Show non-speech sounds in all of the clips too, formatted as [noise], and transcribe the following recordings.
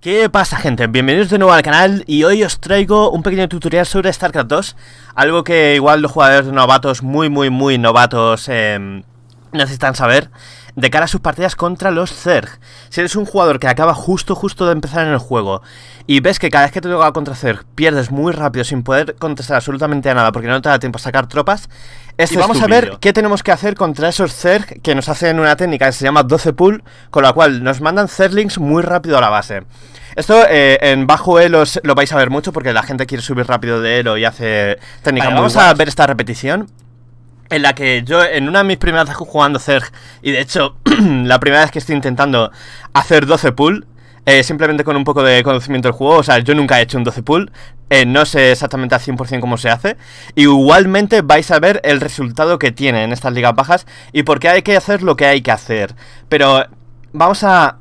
¿Qué pasa gente? Bienvenidos de nuevo al canal y hoy os traigo un pequeño tutorial sobre StarCraft 2 Algo que igual los jugadores novatos, muy muy muy novatos eh, necesitan saber de cara a sus partidas contra los Zerg. Si eres un jugador que acaba justo justo de empezar en el juego y ves que cada vez que te toca contra Zerg pierdes muy rápido sin poder contestar absolutamente a nada porque no te da tiempo a sacar tropas, este y vamos a ver qué tenemos que hacer contra esos Zerg que nos hacen una técnica que se llama 12 pull, con la cual nos mandan Zerlings muy rápido a la base. Esto eh, en bajo E lo vais a ver mucho porque la gente quiere subir rápido de Elo y hace técnica. vamos a ver esta repetición en la que yo, en una de mis primeras jugando Zerg, y de hecho, [clears throat] la primera vez que estoy intentando hacer 12 pull, eh, simplemente con un poco de conocimiento del juego, o sea, yo nunca he hecho un 12 pull, eh, no sé exactamente al 100% cómo se hace, igualmente vais a ver el resultado que tiene en estas ligas bajas y por qué hay que hacer lo que hay que hacer. Pero vamos a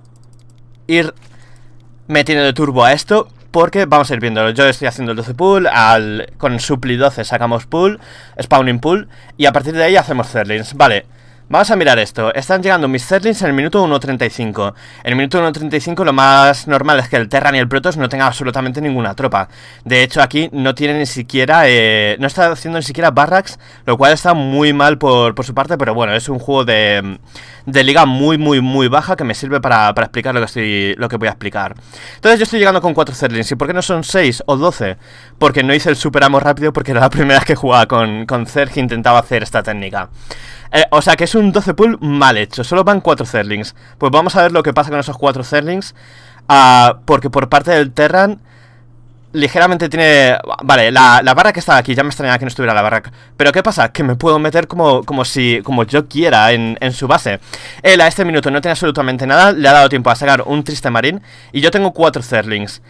ir metiendo de turbo a esto porque vamos a ir viéndolo. Yo estoy haciendo el 12 pool, al, con supli 12 sacamos pool, spawning pool, y a partir de ahí hacemos Zerlings. Vale, Vamos a mirar esto. Están llegando mis Zerlings en el minuto 1.35. En el minuto 1.35 lo más normal es que el Terran y el Protoss no tengan absolutamente ninguna tropa. De hecho, aquí no tiene ni siquiera... Eh, no está haciendo ni siquiera barracks, lo cual está muy mal por, su parte, pero bueno, es un juego de, de, liga muy, muy, muy baja que me sirve para, explicar lo que, estoy, lo que voy a explicar. Entonces yo estoy llegando con 4 Zerlings ¿Y por qué no son 6 o 12? Porque no hice el super amo rápido porque era la primera vez que jugaba con, con Zerg e intentaba hacer esta técnica. Eh, o sea que es un 12 pool mal hecho, solo van 4 Zerlings. Pues vamos a ver lo que pasa con esos 4 Zerlings. Ah, porque por parte del Terran, ligeramente tiene... Vale, la, barra que estaba aquí, ya me extrañaba que no estuviera la barra Pero ¿qué pasa? Que me puedo meter como, como si como yo quiera en, su base Él a este minuto no tiene absolutamente nada Le ha dado tiempo a sacar un triste marín Y yo tengo cuatro Zerlings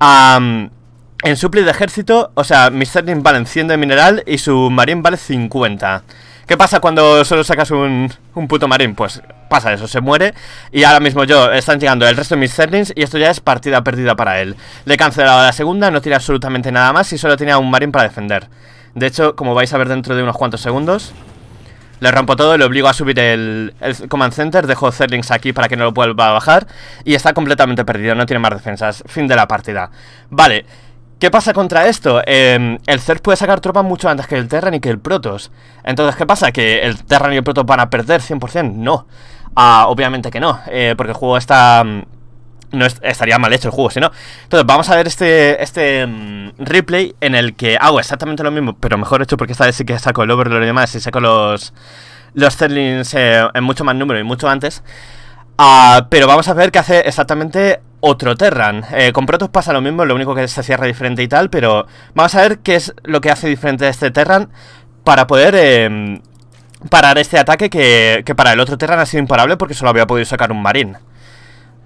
En supli de ejército, o sea, mis Zerlings valen 100 de mineral Y su marín vale 50 ¿Qué pasa cuando solo sacas un, puto marín? Pues pasa eso, se muere Y ahora mismo yo, están llegando el resto de mis Zerlings Y esto ya es partida perdida para él Le he cancelado la segunda, no tiene absolutamente nada más Y solo tenía un marín para defender De hecho, como vais a ver dentro de unos cuantos segundos le rompo todo, le obligo a subir el, el Command Center, dejo Zerlings aquí para que no lo vuelva a bajar y está completamente perdido, no tiene más defensas. Fin de la partida. Vale, ¿Qué pasa contra esto? Em, el Zerg puede sacar tropas mucho antes que el Terran y que el Protoss. Entonces, ¿qué pasa? ¿Que el Terran y el Protoss van a perder 100%? No. Ah, obviamente que no, eh, porque el juego está... Mm, no estaría mal hecho el juego, si no Entonces, vamos a ver este, este mm, replay en el que hago exactamente lo mismo, pero mejor hecho porque esta vez sí que saco el Overlord y demás y saco los, los Zerlings eh, en mucho más número y mucho antes. Ah, pero vamos a ver qué hace exactamente otro Terran. Eh, con Protoss pasa lo mismo, lo único que se cierra diferente y tal, pero vamos a ver qué es lo que hace diferente a este Terran para poder em, parar este ataque que, que, para el otro Terran ha sido imparable porque solo había podido sacar un marín.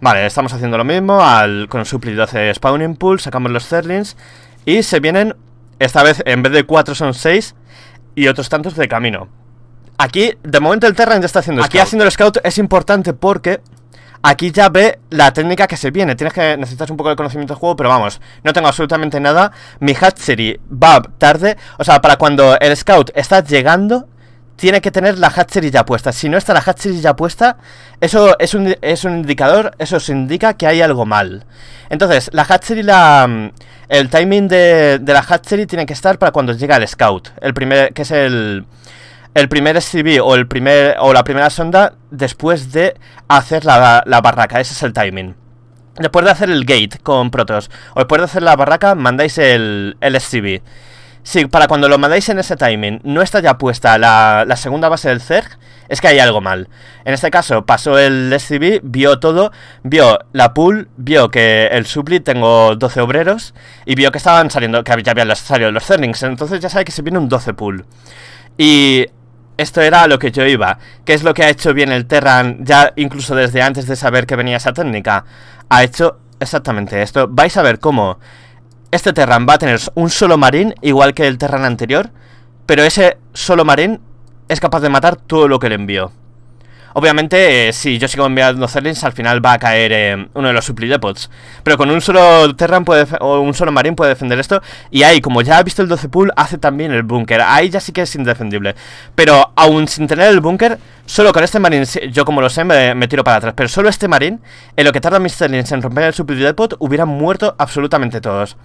Vale, estamos haciendo lo mismo al, con Supply 12 Spawning Pool sacamos los Zerlings y se vienen, esta vez en vez de 4 son 6 y otros tantos de camino. Aquí, de momento el Terran ya está haciendo Aquí haciendo el scout es importante porque Aquí ya ve la técnica que se viene. Tienes que necesitas un poco de conocimiento de juego, pero vamos, no tengo absolutamente nada. Mi Hatchery va tarde. O sea, para cuando el scout está llegando, tiene que tener la hatchery ya puesta. Si no está la hatchery ya puesta, eso es un, es un indicador, eso se indica que hay algo mal. Entonces, la hatchery, la, mm, el timing de, de la hatchery tiene que estar para cuando llega el scout, el primer, que es el, el primer SCV o, el primer, o la primera sonda después de hacer la, barraca. Ese es el timing. Después de hacer el gate con protos o después de hacer la barraca, mandáis el, el SCV. Si para cuando lo mandáis en ese timing no está ya puesta la, segunda base del Zerg... es que hay algo mal. En este caso, pasó el SCV, vio todo, vio la pool, vio que el supli, tengo 12 obreros, y vio que estaban saliendo, que ya habían salido los CERNINGS, entonces ya sabe que se viene un 12 pool. Y esto era a lo que yo iba, que es lo que ha hecho bien el Terran, ya incluso desde antes de saber que venía esa técnica. Ha hecho exactamente esto. Vais a ver cómo este Terran va a tener un solo marín, igual que el Terran anterior, pero ese solo marín es capaz de matar todo lo que le envió. Obviamente, eh, si yo sigo enviando Zerlings, al final va a caer eh, uno de los supply depots. Pero con un solo Terran puede, o un solo Marine puede defender esto. Y ahí, como ya ha visto el 12 pool, hace también el búnker. Ahí ya sí que es indefendible. Pero aún sin tener el búnker, solo con este Marine, yo como lo sé, me, tiro para atrás. Pero solo este Marine, en lo que tarda mis Zerlings en romper el supply depot, hubieran muerto absolutamente todos.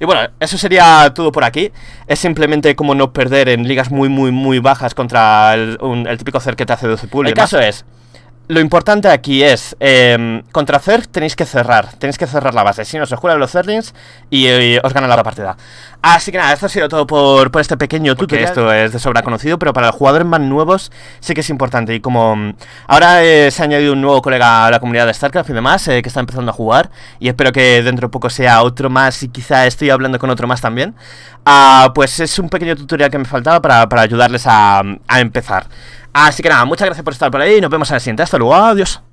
Y bueno, eso sería todo por aquí. Es simplemente como no perder en ligas muy, muy, muy bajas contra el, típico Zer que te hace 12 pool. El caso es... Lo importante aquí es, em, contra Zerg tenéis que cerrar, tenéis que cerrar la base, si no os juegan los Zerlings y, os ganan la partida. Así que nada, esto ha sido todo por, este pequeño pues tutorial, que esto es de sobra conocido, pero para los jugadores más nuevos sí que es importante. Y como mm, ahora eh, se ha añadido un nuevo colega a la comunidad de StarCraft y demás, eh, que está empezando a jugar, y espero que dentro de poco sea otro más y quizá estoy hablando con otro más también, ah, pues es un pequeño tutorial que me faltaba para, ayudarles a empezar. Así que nada, muchas gracias por estar por ahí. Nos vemos en la siguiente. Hasta luego. Adiós.